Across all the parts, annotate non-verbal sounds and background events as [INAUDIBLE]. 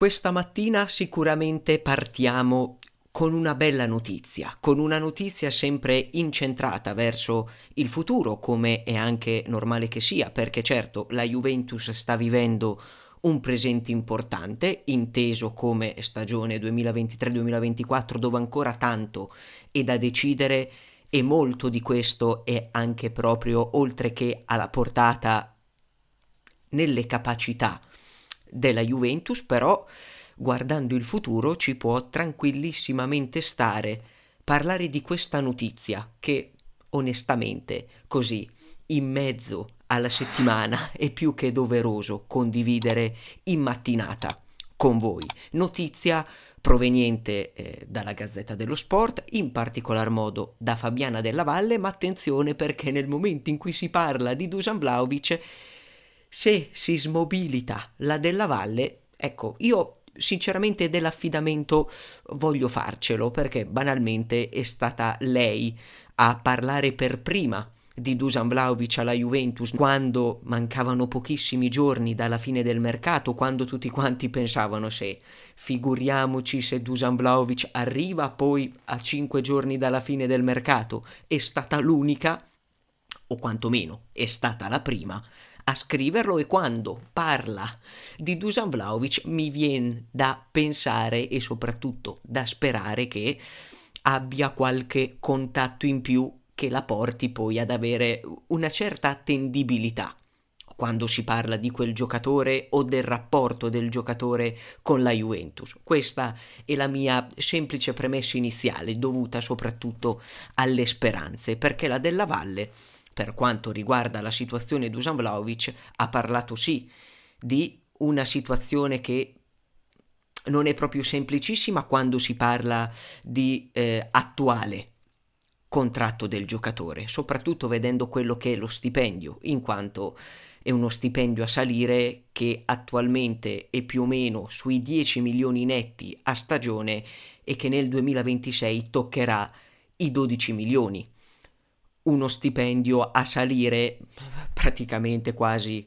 Questa mattina sicuramente partiamo con una bella notizia, con una notizia sempre incentrata verso il futuro, come è anche normale che sia, perché certo la Juventus sta vivendo un presente importante, inteso come stagione 2023-2024, dove ancora tanto è da decidere e molto di questo è anche proprio, oltre che alla portata, nelle capacità della Juventus, però guardando il futuro ci può tranquillissimamente stare parlare di questa notizia che onestamente così in mezzo alla settimana è più che doveroso condividere in mattinata con voi. Notizia proveniente eh, dalla Gazzetta dello Sport, in particolar modo da Fabiana Della Valle, ma attenzione perché nel momento in cui si parla di Dusan Vlaovic se si smobilita la della valle, ecco, io sinceramente dell'affidamento voglio farcelo perché banalmente è stata lei a parlare per prima di Dusan Vlaovic alla Juventus quando mancavano pochissimi giorni dalla fine del mercato, quando tutti quanti pensavano se figuriamoci se Dusan Vlaovic arriva poi a 5 giorni dalla fine del mercato, è stata l'unica o quantomeno è stata la prima a scriverlo e quando parla di Dusan Vlaovic mi viene da pensare e soprattutto da sperare che abbia qualche contatto in più che la porti poi ad avere una certa attendibilità quando si parla di quel giocatore o del rapporto del giocatore con la Juventus. Questa è la mia semplice premessa iniziale, dovuta soprattutto alle speranze, perché la della Valle per quanto riguarda la situazione Dusan Vlaovic, ha parlato sì di una situazione che non è proprio semplicissima quando si parla di eh, attuale contratto del giocatore, soprattutto vedendo quello che è lo stipendio, in quanto è uno stipendio a salire che attualmente è più o meno sui 10 milioni netti a stagione e che nel 2026 toccherà i 12 milioni uno stipendio a salire praticamente quasi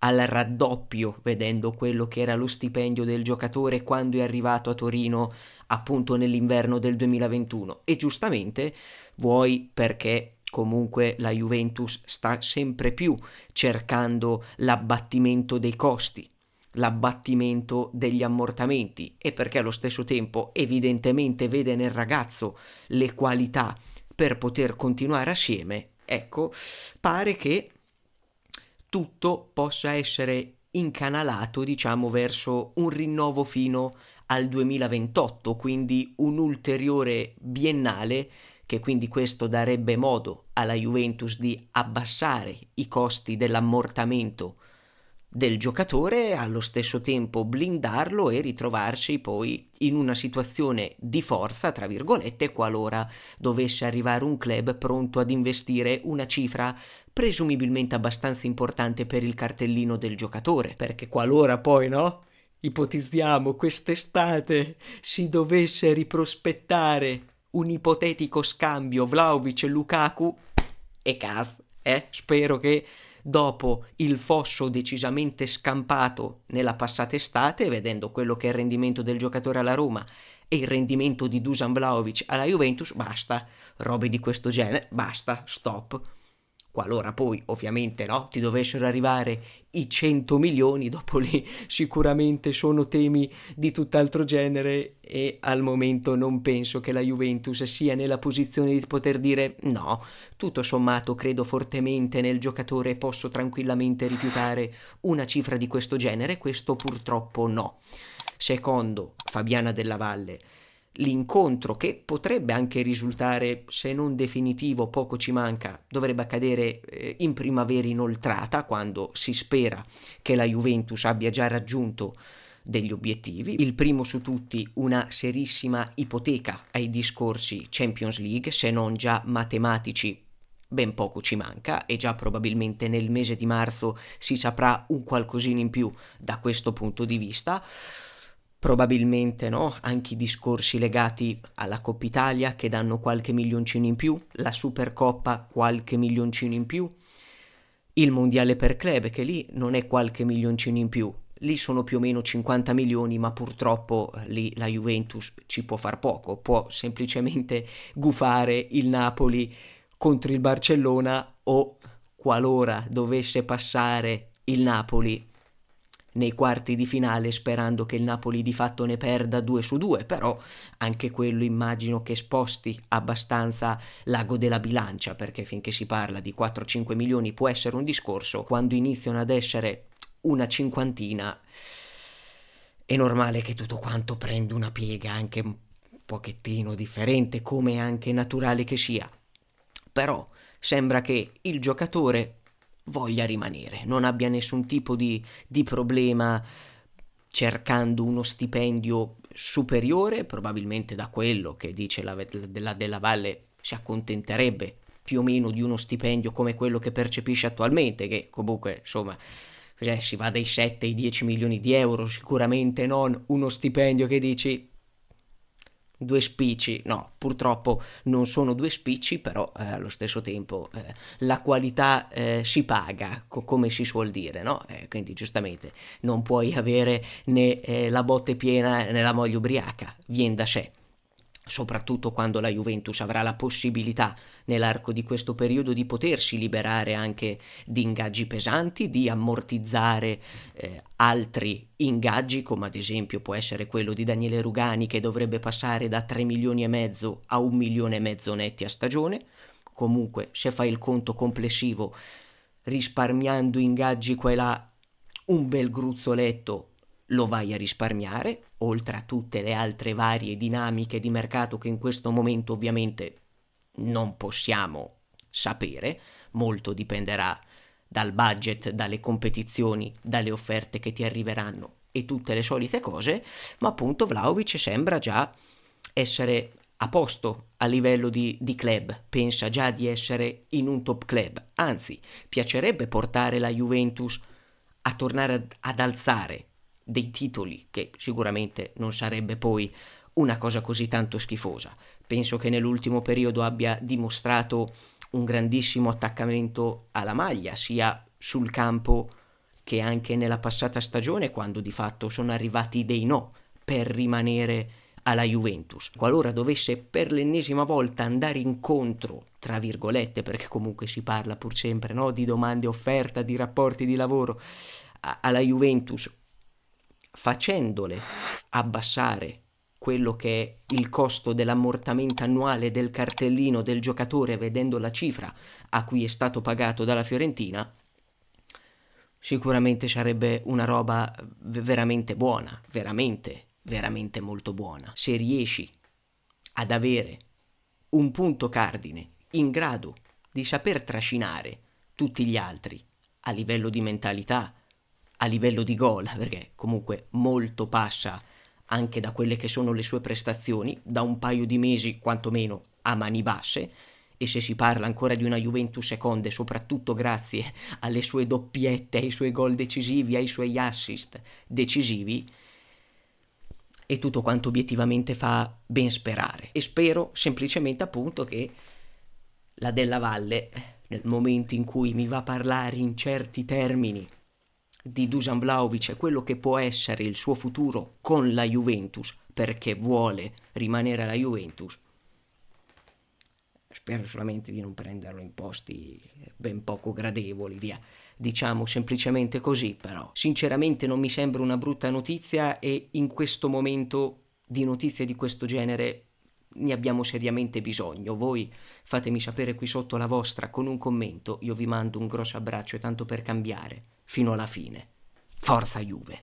al raddoppio vedendo quello che era lo stipendio del giocatore quando è arrivato a Torino appunto nell'inverno del 2021 e giustamente vuoi perché comunque la Juventus sta sempre più cercando l'abbattimento dei costi l'abbattimento degli ammortamenti e perché allo stesso tempo evidentemente vede nel ragazzo le qualità per poter continuare assieme, ecco, pare che tutto possa essere incanalato, diciamo, verso un rinnovo fino al 2028, quindi un ulteriore biennale che quindi questo darebbe modo alla Juventus di abbassare i costi dell'ammortamento del giocatore, allo stesso tempo blindarlo e ritrovarsi poi in una situazione di forza, tra virgolette, qualora dovesse arrivare un club pronto ad investire una cifra presumibilmente abbastanza importante per il cartellino del giocatore, perché qualora poi no, ipotizziamo quest'estate si dovesse riprospettare un ipotetico scambio Vlaovic-Lukaku e Kaz, eh, spero che dopo il fosso decisamente scampato nella passata estate, vedendo quello che è il rendimento del giocatore alla Roma e il rendimento di Dusan Vlaovic alla Juventus, basta, robe di questo genere, basta, stop qualora poi ovviamente no, ti dovessero arrivare i 100 milioni, dopo lì sicuramente sono temi di tutt'altro genere e al momento non penso che la Juventus sia nella posizione di poter dire no, tutto sommato credo fortemente nel giocatore e posso tranquillamente rifiutare una cifra di questo genere, questo purtroppo no. Secondo Fabiana Della Valle, l'incontro che potrebbe anche risultare, se non definitivo, poco ci manca, dovrebbe accadere eh, in primavera inoltrata, quando si spera che la Juventus abbia già raggiunto degli obiettivi. Il primo su tutti una serissima ipoteca ai discorsi Champions League, se non già matematici. Ben poco ci manca e già probabilmente nel mese di marzo si saprà un qualcosina in più da questo punto di vista. Probabilmente no, anche i discorsi legati alla Coppa Italia che danno qualche milioncino in più, la Supercoppa qualche milioncino in più, il Mondiale per club che lì non è qualche milioncino in più, lì sono più o meno 50 milioni, ma purtroppo eh, lì la Juventus ci può far poco, può semplicemente [LAUGHS] gufare il Napoli contro il Barcellona o qualora dovesse passare il Napoli nei quarti di finale sperando che il Napoli di fatto ne perda 2 su 2, però anche quello immagino che sposti abbastanza l'ago della bilancia, perché finché si parla di 4-5 milioni può essere un discorso, quando iniziano ad essere una cinquantina è normale che tutto quanto prenda una piega anche un pochettino differente, come è anche naturale che sia. Però sembra che il giocatore voglia rimanere, non abbia nessun tipo di, di problema cercando uno stipendio superiore, probabilmente da quello che dice la, della, della Valle si accontenterebbe più o meno di uno stipendio come quello che percepisce attualmente, che comunque insomma cioè, si va dai 7 ai 10 milioni di euro, sicuramente non uno stipendio che dici due spicci, no, purtroppo non sono due spicci, però eh, allo stesso tempo eh, la qualità eh, si paga, co- come si suol dire, no? Eh, quindi giustamente non puoi avere né eh, la botte piena né la moglie ubriaca, vien da sé soprattutto quando la Juventus avrà la possibilità nell'arco di questo periodo di potersi liberare anche di ingaggi pesanti, di ammortizzare eh, altri ingaggi come ad esempio può essere quello di Daniele Rugani che dovrebbe passare da 3 milioni e mezzo a 1 milione e mezzo netti a stagione, comunque se fai il conto complessivo risparmiando ingaggi qua e là un bel gruzzoletto lo vai a risparmiare, oltre a tutte le altre varie dinamiche di mercato che in questo momento ovviamente non possiamo sapere, molto dipenderà dal budget, dalle competizioni, dalle offerte che ti arriveranno e tutte le solite cose, ma appunto Vlaovic sembra già essere a posto a livello di, di, club, pensa già di essere in un top club, anzi piacerebbe portare la Juventus a tornare ad, ad alzare dei titoli, che sicuramente non sarebbe poi una cosa così tanto schifosa. Penso che nell'ultimo periodo abbia dimostrato un grandissimo attaccamento alla maglia, sia sul campo che anche nella passata stagione, quando di fatto sono arrivati dei no per rimanere alla Juventus. Qualora dovesse per l'ennesima volta andare incontro, tra virgolette, perché comunque si parla pur sempre no? di domande offerta, di rapporti di lavoro alla Juventus facendole abbassare quello che è il costo dell'ammortamento annuale del cartellino del giocatore vedendo la cifra a cui è stato pagato dalla Fiorentina, sicuramente sarebbe una roba veramente buona, veramente, veramente molto buona. Se riesci ad avere un punto cardine in grado di saper trascinare tutti gli altri a livello di mentalità, a livello di gol, perché comunque molto passa anche da quelle che sono le sue prestazioni, da un paio di mesi quantomeno a mani basse, e se si parla ancora di una Juventus seconde, soprattutto grazie alle sue doppiette, ai suoi gol decisivi, ai suoi assist decisivi, è tutto quanto obiettivamente fa ben sperare. E spero semplicemente appunto che la Della Valle, nel momento in cui mi va a parlare in certi termini di Dusan Vlaovic e quello che può essere il suo futuro con la Juventus, perché vuole rimanere alla Juventus, spero solamente di non prenderlo in posti ben poco gradevoli, via. Diciamo semplicemente così, però. Sinceramente non mi sembra una brutta notizia e in questo momento di notizie di questo genere ne abbiamo seriamente bisogno. Voi fatemi sapere qui sotto la vostra con un commento, io vi mando un grosso abbraccio e tanto per cambiare, fino alla fine. Forza Juve!